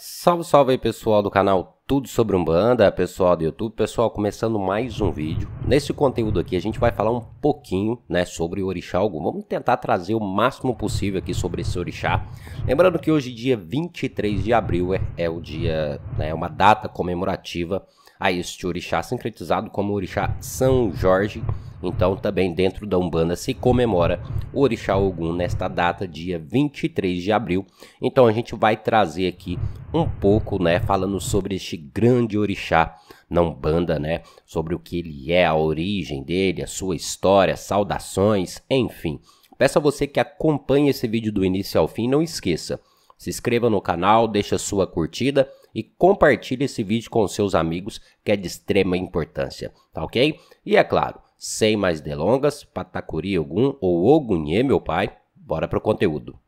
Salve, salve aí pessoal do canal Tudo Sobre Umbanda, pessoal do YouTube, pessoal começando mais um vídeo. Nesse conteúdo aqui a gente vai falar um pouquinho né, sobre o Orixá Ogum, vamos tentar trazer o máximo possível aqui sobre esse Orixá. Lembrando que hoje dia 23 de abril é, é o dia, né, é uma data comemorativa a este orixá sincretizado como orixá São Jorge. Então, também dentro da Umbanda se comemora o Orixá Ogum nesta data, dia 23 de abril. Então, a gente vai trazer aqui um pouco, né, falando sobre este grande orixá na Umbanda, né, sobre o que ele é, a origem dele, a sua história, saudações, enfim. Peço a você que acompanhe esse vídeo do início ao fim, não esqueça, se inscreva no canal, deixa sua curtida e compartilhe esse vídeo com seus amigos, que é de extrema importância, tá ok? E é claro, sem mais delongas, Patacuri Ogun ou Ogunhê, meu pai, bora pro conteúdo.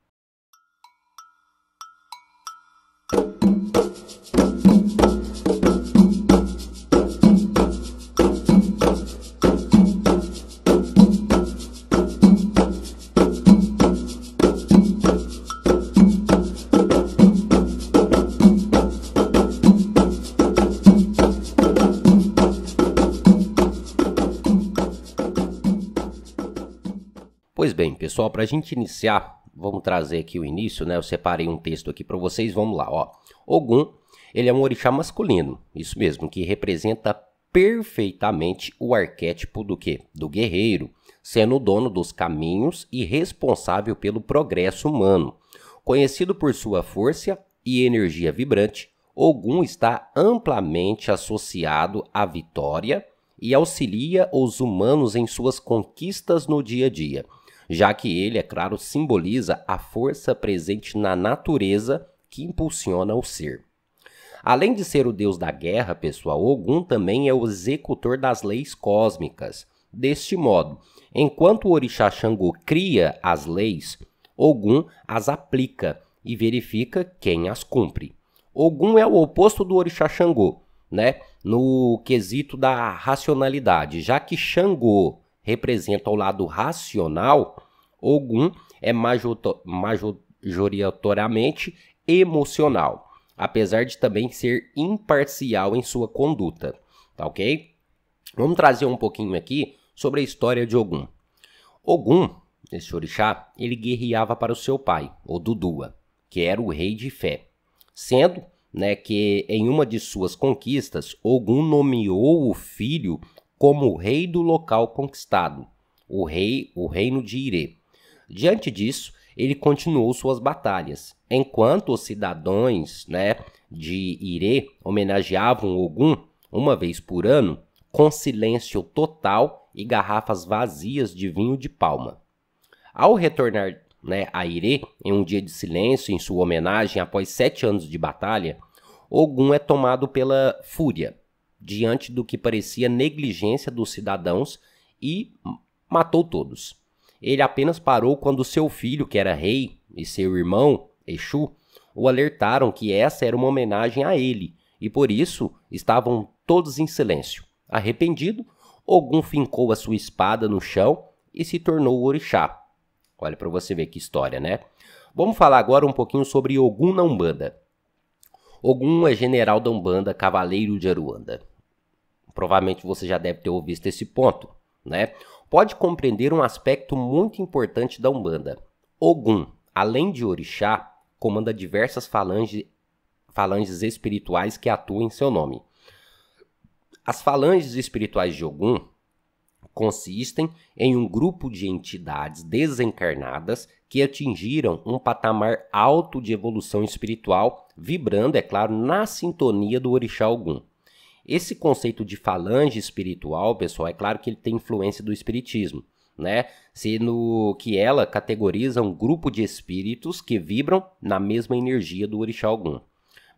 só, para a gente iniciar, vamos trazer aqui o início, né? Eu separei um texto aqui para vocês, vamos lá, ó. Ogum, ele é um orixá masculino, isso mesmo, que representa perfeitamente o arquétipo do quê? Do guerreiro, sendo o dono dos caminhos e responsável pelo progresso humano. Conhecido por sua força e energia vibrante, Ogum está amplamente associado à vitória e auxilia os humanos em suas conquistas no dia a dia já que ele, é claro, simboliza a força presente na natureza que impulsiona o ser. Além de ser o deus da guerra, pessoal, Ogum também é o executor das leis cósmicas. Deste modo, enquanto o Orixá Xangô cria as leis, Ogum as aplica e verifica quem as cumpre. Ogum é o oposto do Orixá Xangô, né? No quesito da racionalidade, já que Xangô representa o lado racional, Ogum é majoritariamente emocional, apesar de também ser imparcial em sua conduta, tá ok? Vamos trazer um pouquinho aqui sobre a história de Ogum. Ogum, esse orixá, ele guerreava para o seu pai, o Dudua, que era o rei de Fé, sendo né, que em uma de suas conquistas, Ogum nomeou o filho como o rei do local conquistado, o rei, o reino de Ire. Diante disso, ele continuou suas batalhas. Enquanto os cidadãos né, de Ire homenageavam Ogum uma vez por ano, com silêncio total e garrafas vazias de vinho de palma. Ao retornar né, a Ire em um dia de silêncio em sua homenagem após sete anos de batalha, Ogum é tomado pela fúria diante do que parecia negligência dos cidadãos e matou todos. Ele apenas parou quando seu filho, que era rei, e seu irmão, Exu, o alertaram que essa era uma homenagem a ele, e por isso estavam todos em silêncio. Arrependido, Ogum fincou a sua espada no chão e se tornou o orixá. Olha para você ver que história, né? Vamos falar agora um pouquinho sobre Ogum na Umbanda. Ogum é general da Umbanda, cavaleiro de Aruanda. Provavelmente você já deve ter ouvido esse ponto, né? Pode compreender um aspecto muito importante da Umbanda. Ogum, além de orixá, comanda diversas falanges, falanges espirituais que atuam em seu nome. As falanges espirituais de Ogum consistem em um grupo de entidades desencarnadas que atingiram um patamar alto de evolução espiritual, vibrando, é claro, na sintonia do orixá Ogum. Esse conceito de falange espiritual, pessoal, é claro que ele tem influência do espiritismo, né? Sendo que ela categoriza um grupo de espíritos que vibram na mesma energia do orixá Ogum.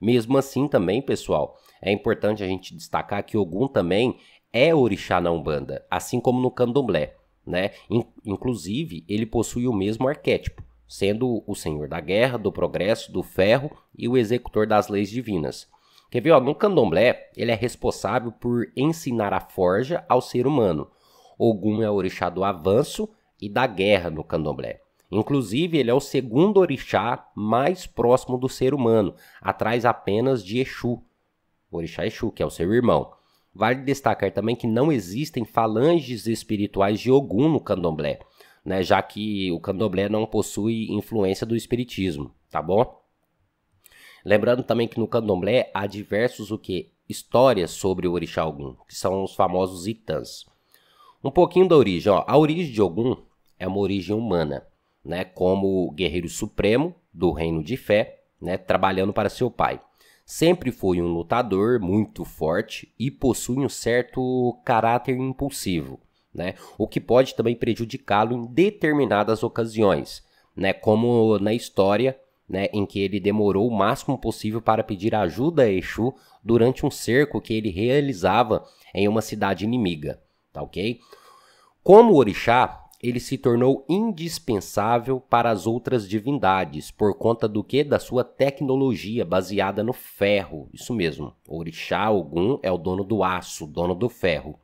Mesmo assim também, pessoal, é importante a gente destacar que Ogum também é orixá na Umbanda, assim como no Candomblé, né? Inclusive, ele possui o mesmo arquétipo, sendo o senhor da guerra, do progresso, do ferro e o executor das leis divinas. Quer ver? Ó, no candomblé, ele é responsável por ensinar a forja ao ser humano. Ogum é o orixá do avanço e da guerra no candomblé. Inclusive, ele é o segundo orixá mais próximo do ser humano, atrás apenas de Exu, o orixá Exu, que é o seu irmão. Vale destacar também que não existem falanges espirituais de Ogum no candomblé, né, já que o candomblé não possui influência do espiritismo, tá bom? Lembrando também que no candomblé há diversos o que? Histórias sobre o orixá Ogum, que são os famosos itãs. Um pouquinho da origem, ó. A origem de Ogum é uma origem humana, né? Como guerreiro supremo do reino de fé, né? Trabalhando para seu pai. Sempre foi um lutador muito forte e possui um certo caráter impulsivo, né? O que pode também prejudicá-lo em determinadas ocasiões, né? Como na história né, em que ele demorou o máximo possível para pedir ajuda a Exu durante um cerco que ele realizava em uma cidade inimiga, tá ok? Como orixá, ele se tornou indispensável para as outras divindades por conta do que da sua tecnologia baseada no ferro, isso mesmo. O orixá Ogum é o dono do aço, dono do ferro.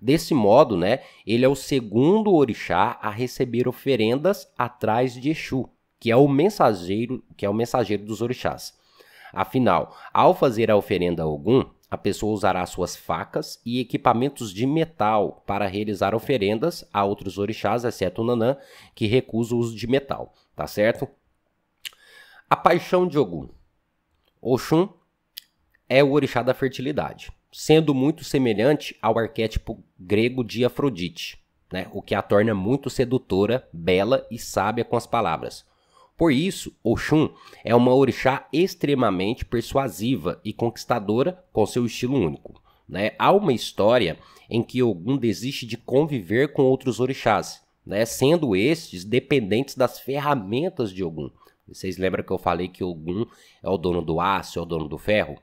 Desse modo, né, ele é o segundo orixá a receber oferendas atrás de Exu, que é o mensageiro, que é o mensageiro dos orixás. Afinal, ao fazer a oferenda a Ogum, a pessoa usará suas facas e equipamentos de metal para realizar oferendas a outros orixás, exceto o Nanã, que recusa o uso de metal, tá certo? A paixão de Ogum. Oxum é o orixá da fertilidade, sendo muito semelhante ao arquétipo grego de Afrodite, né? o que a torna muito sedutora, bela e sábia com as palavras. Por isso, Oxum é uma orixá extremamente persuasiva e conquistadora com seu estilo único. Né? Há uma história em que Ogum desiste de conviver com outros orixás, né? sendo estes dependentes das ferramentas de Ogum. Vocês lembram que eu falei que Ogum é o dono do aço, é o dono do ferro?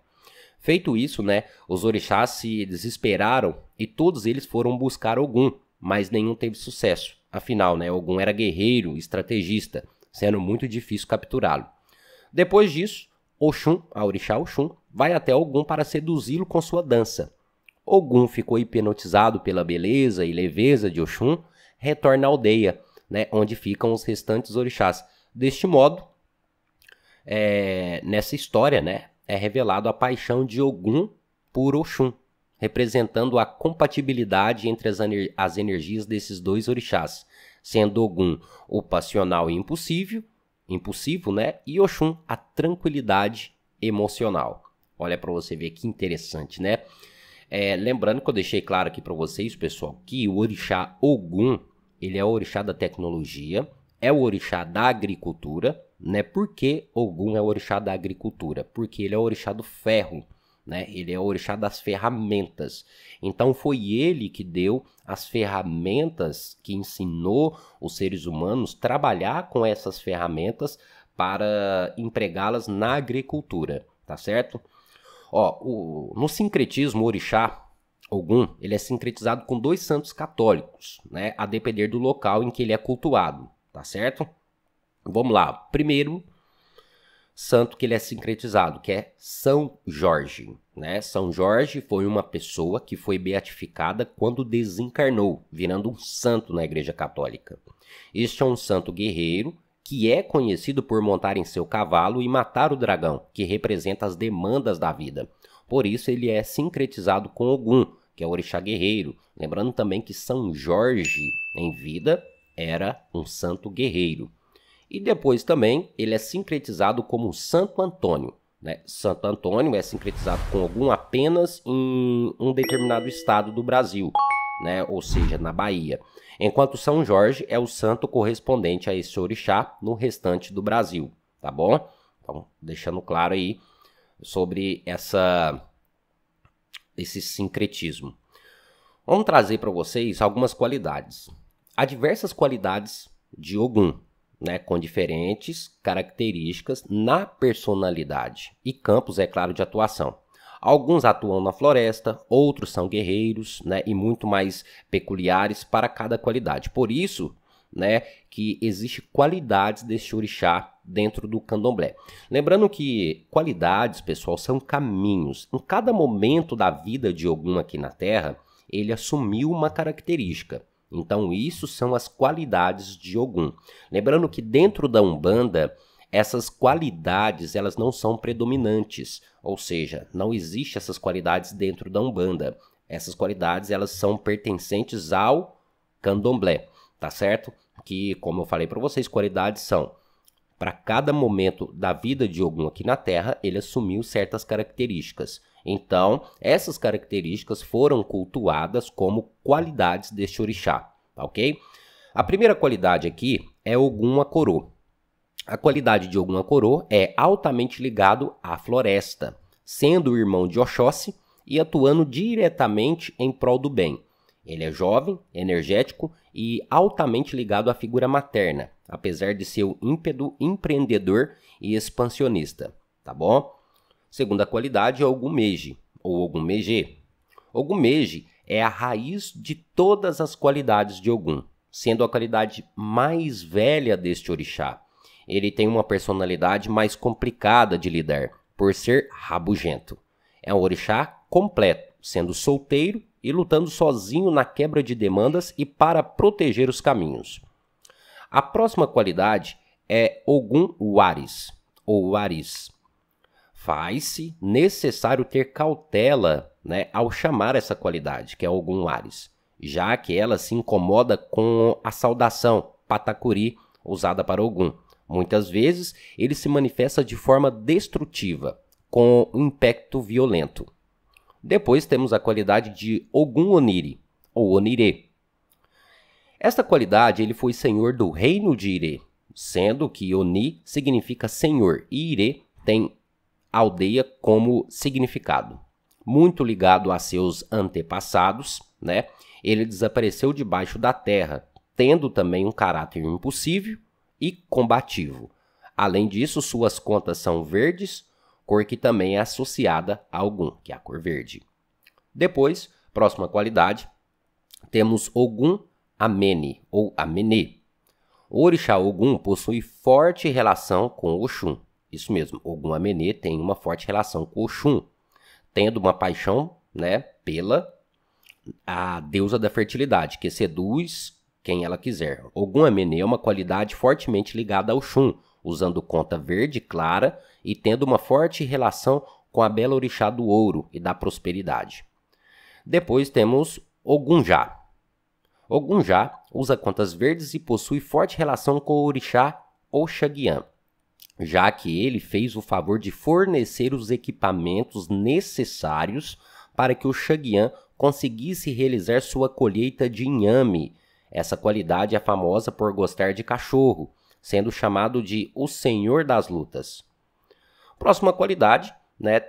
Feito isso, né, os orixás se desesperaram e todos eles foram buscar Ogum, mas nenhum teve sucesso. Afinal, né, Ogum era guerreiro, estrategista, sendo muito difícil capturá-lo. Depois disso, Oxum, a orixá Oxum, vai até Ogum para seduzi-lo com sua dança. Ogum ficou hipnotizado pela beleza e leveza de Oxum, retorna à aldeia, né, onde ficam os restantes orixás. Deste modo, é, nessa história, né, é revelado a paixão de Ogum por Oxum, representando a compatibilidade entre as, as energias desses dois orixás sendo Ogum o passional e impossível, impulsivo, né? E Oxum a tranquilidade emocional. Olha para você ver que interessante, né? É, lembrando que eu deixei claro aqui para vocês, pessoal, que o orixá Ogum, ele é o orixá da tecnologia, é o orixá da agricultura, né? Por que Ogum é o orixá da agricultura? Porque ele é o orixá do ferro né? Ele é o orixá das ferramentas. Então foi ele que deu as ferramentas que ensinou os seres humanos trabalhar com essas ferramentas para empregá-las na agricultura, tá certo? Ó, o, no sincretismo o orixá Ogum, ele é sincretizado com dois santos católicos, né? A depender do local em que ele é cultuado, tá certo? Vamos lá. Primeiro, santo que ele é sincretizado, que é São Jorge. Né? São Jorge foi uma pessoa que foi beatificada quando desencarnou, virando um santo na Igreja Católica. Este é um santo guerreiro que é conhecido por montar em seu cavalo e matar o dragão, que representa as demandas da vida. Por isso ele é sincretizado com Ogum, que é o orixá guerreiro. Lembrando também que São Jorge, em vida, era um santo guerreiro. E depois também ele é sincretizado como Santo Antônio. Né? Santo Antônio é sincretizado com algum apenas em um determinado estado do Brasil, né? ou seja, na Bahia. Enquanto São Jorge é o santo correspondente a esse orixá no restante do Brasil, tá bom? Então, deixando claro aí sobre essa esse sincretismo. Vamos trazer para vocês algumas qualidades. Há diversas qualidades de Ogum, né, com diferentes características na personalidade e campos, é claro, de atuação. Alguns atuam na floresta, outros são guerreiros né, e muito mais peculiares para cada qualidade. Por isso né, que existe qualidades deste orixá dentro do candomblé. Lembrando que qualidades, pessoal, são caminhos. Em cada momento da vida de algum aqui na Terra, ele assumiu uma característica. Então, isso são as qualidades de Ogum. Lembrando que dentro da Umbanda, essas qualidades elas não são predominantes, ou seja, não existe essas qualidades dentro da Umbanda. Essas qualidades elas são pertencentes ao Candomblé, tá certo? Que, como eu falei para vocês, qualidades são para cada momento da vida de Ogum aqui na Terra, ele assumiu certas características. Então, essas características foram cultuadas como qualidades deste orixá, tá ok? A primeira qualidade aqui é Ogum Akoro. A qualidade de Ogum Akoro é altamente ligado à floresta, sendo o irmão de Oxóssi e atuando diretamente em prol do bem. Ele é jovem, energético e altamente ligado à figura materna, apesar de ser um empreendedor e expansionista, tá bom? Segunda qualidade é o gumeji, ou Ogum Meje. Ogum Meje é a raiz de todas as qualidades de Ogum, sendo a qualidade mais velha deste orixá. Ele tem uma personalidade mais complicada de lidar, por ser rabugento. É um orixá completo, sendo solteiro e lutando sozinho na quebra de demandas e para proteger os caminhos. A próxima qualidade é Ogum Waris, ou Waris, faz-se necessário ter cautela né, ao chamar essa qualidade, que é algum Ares, já que ela se incomoda com a saudação patacuri usada para algum. Muitas vezes ele se manifesta de forma destrutiva, com um impacto violento. Depois temos a qualidade de Ogum Oniri, ou Onire. Esta qualidade ele foi senhor do reino de Ire, sendo que Oni significa senhor e Ire tem aldeia como significado. Muito ligado a seus antepassados, né? ele desapareceu debaixo da terra, tendo também um caráter impossível e combativo. Além disso, suas contas são verdes, cor que também é associada a algum, que é a cor verde. Depois, próxima qualidade, temos Ogum Amene ou Amene. O orixá Ogum possui forte relação com Oxum, isso mesmo, Ogum Amenê tem uma forte relação com Oxum, tendo uma paixão né, pela a deusa da fertilidade, que seduz quem ela quiser. Ogum Amenê é uma qualidade fortemente ligada ao Shun, usando conta verde clara e tendo uma forte relação com a bela orixá do ouro e da prosperidade. Depois temos Ogunjá. Ogunjá usa contas verdes e possui forte relação com o orixá Oxaguian já que ele fez o favor de fornecer os equipamentos necessários para que o Chaguian conseguisse realizar sua colheita de inhame. Essa qualidade é famosa por gostar de cachorro, sendo chamado de o senhor das lutas. Próxima qualidade, né,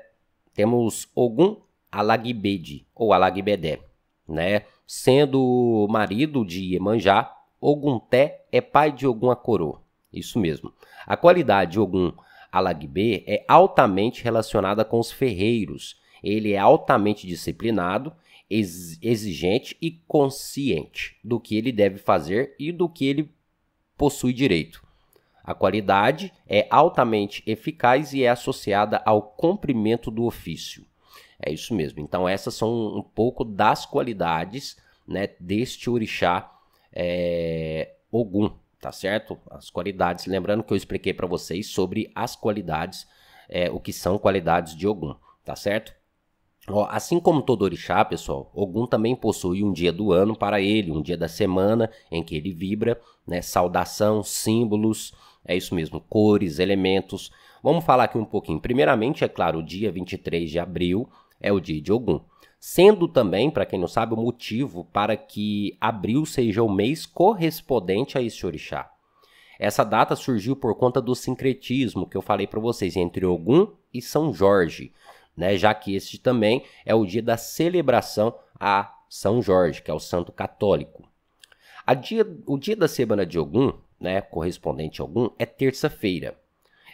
temos Ogum Alagbede ou Alagbedé, né, sendo marido de Iemanjá, Ogunté é pai de Ogum Akoro. Isso mesmo. A qualidade Ogum Alagbe é altamente relacionada com os ferreiros. Ele é altamente disciplinado, exigente e consciente do que ele deve fazer e do que ele possui direito. A qualidade é altamente eficaz e é associada ao cumprimento do ofício. É isso mesmo. Então, essas são um pouco das qualidades né, deste orixá é, Ogum tá certo? As qualidades. Lembrando que eu expliquei para vocês sobre as qualidades, é, o que são qualidades de Ogum, tá certo? Ó, assim como todo orixá, pessoal, Ogum também possui um dia do ano para ele, um dia da semana em que ele vibra, né? Saudação, símbolos, é isso mesmo, cores, elementos. Vamos falar aqui um pouquinho. Primeiramente, é claro, o dia 23 de abril é o dia de Ogum sendo também, para quem não sabe, o motivo para que abril seja o mês correspondente a esse orixá. Essa data surgiu por conta do sincretismo que eu falei para vocês entre Ogum e São Jorge, né? já que este também é o dia da celebração a São Jorge, que é o santo católico. Dia, o dia da semana de Ogum, né, correspondente a Ogum, é terça-feira.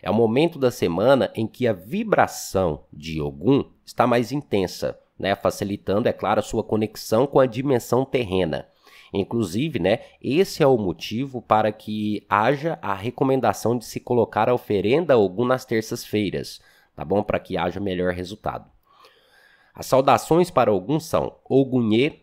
É o momento da semana em que a vibração de Ogum está mais intensa, né, facilitando, é claro, a sua conexão com a dimensão terrena. Inclusive, né, esse é o motivo para que haja a recomendação de se colocar a oferenda Ogum nas terças-feiras, tá bom? Para que haja melhor resultado. As saudações para Ogum são Ogunhê,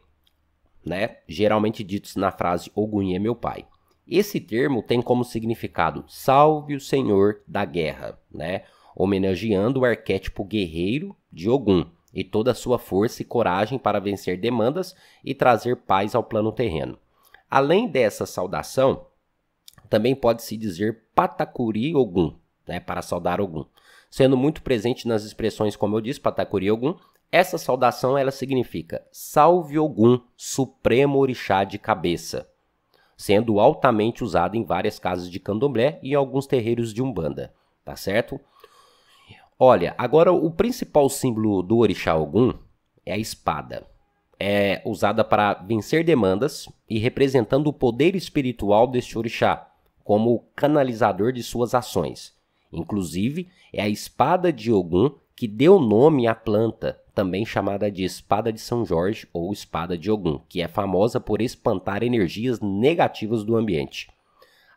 né, geralmente ditos na frase Ogunhê meu pai. Esse termo tem como significado salve o senhor da guerra, né, homenageando o arquétipo guerreiro de Ogum e toda a sua força e coragem para vencer demandas e trazer paz ao plano terreno. Além dessa saudação, também pode-se dizer Patacuri Ogum, né, para saudar Ogum. Sendo muito presente nas expressões, como eu disse, Patacuri Ogum, essa saudação ela significa Salve Ogum, Supremo Orixá de Cabeça, sendo altamente usada em várias casas de candomblé e em alguns terreiros de Umbanda, tá certo? Olha, agora o principal símbolo do Orixá Ogum é a espada. É usada para vencer demandas e representando o poder espiritual deste Orixá, como canalizador de suas ações. Inclusive, é a espada de Ogum que deu nome à planta, também chamada de espada de São Jorge ou espada de Ogum, que é famosa por espantar energias negativas do ambiente.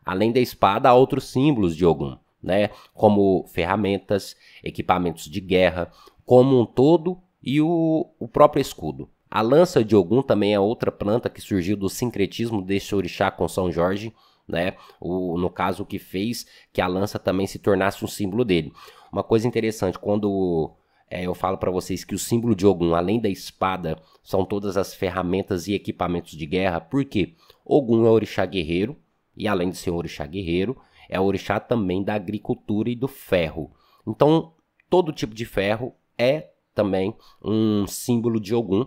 Além da espada, há outros símbolos de Ogum, né, como ferramentas, equipamentos de guerra, como um todo e o, o próprio escudo. A lança de Ogum também é outra planta que surgiu do sincretismo deste orixá com São Jorge, né? O, no caso, o que fez que a lança também se tornasse um símbolo dele. Uma coisa interessante, quando é, eu falo para vocês que o símbolo de Ogum, além da espada, são todas as ferramentas e equipamentos de guerra, porque Ogum é orixá guerreiro, e além de ser um orixá guerreiro, é o orixá também da agricultura e do ferro. Então, todo tipo de ferro é também um símbolo de Ogum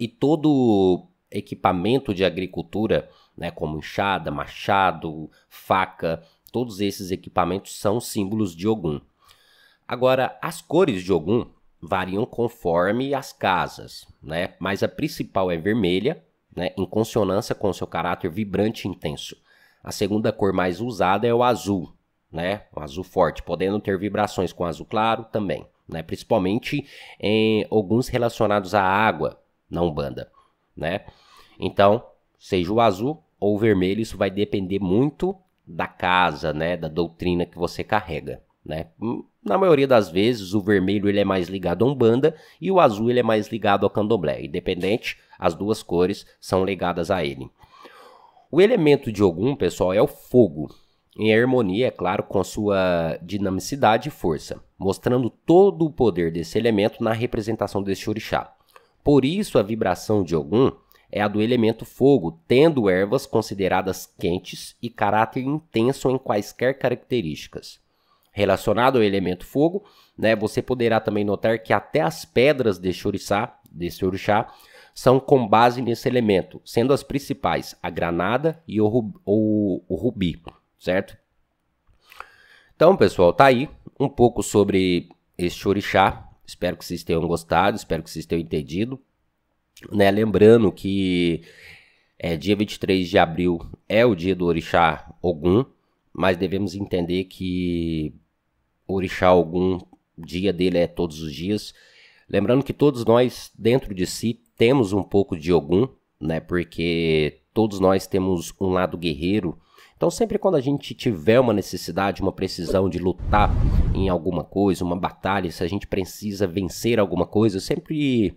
e todo equipamento de agricultura, né, como enxada, machado, faca, todos esses equipamentos são símbolos de Ogum. Agora, as cores de Ogum variam conforme as casas, né? mas a principal é vermelha, né, em consonância com seu caráter vibrante e intenso. A segunda cor mais usada é o azul, né? O azul forte, podendo ter vibrações com azul claro também, né? Principalmente em alguns relacionados à água na Umbanda, né? Então, seja o azul ou o vermelho, isso vai depender muito da casa, né, da doutrina que você carrega, né? Hum, na maioria das vezes, o vermelho ele é mais ligado à Umbanda e o azul ele é mais ligado ao Candomblé. Independente, as duas cores são ligadas a ele. O elemento de Ogum, pessoal, é o fogo, em harmonia, é claro, com sua dinamicidade e força, mostrando todo o poder desse elemento na representação deste orixá. Por isso, a vibração de Ogum é a do elemento fogo, tendo ervas consideradas quentes e caráter intenso em quaisquer características. Relacionado ao elemento fogo, né, você poderá também notar que até as pedras deste orixá, deste orixá são com base nesse elemento, sendo as principais a granada e o, rub o, o rubi, certo? Então, pessoal, tá aí um pouco sobre este orixá. Espero que vocês tenham gostado, espero que vocês tenham entendido. Né? Lembrando que é, dia 23 de abril é o dia do orixá Ogum, mas devemos entender que o orixá Ogum, dia dele é todos os dias. Lembrando que todos nós, dentro de si, temos um pouco de Ogum, né? Porque todos nós temos um lado guerreiro. Então, sempre quando a gente tiver uma necessidade, uma precisão de lutar em alguma coisa, uma batalha, se a gente precisa vencer alguma coisa, sempre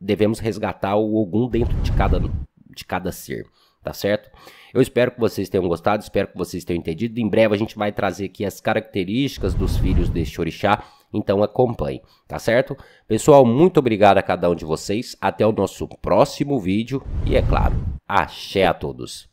devemos resgatar o Ogum dentro de cada, de cada ser tá certo? Eu espero que vocês tenham gostado, espero que vocês tenham entendido. Em breve a gente vai trazer aqui as características dos filhos deste orixá, então acompanhe, tá certo? Pessoal, muito obrigado a cada um de vocês, até o nosso próximo vídeo e é claro, axé a todos!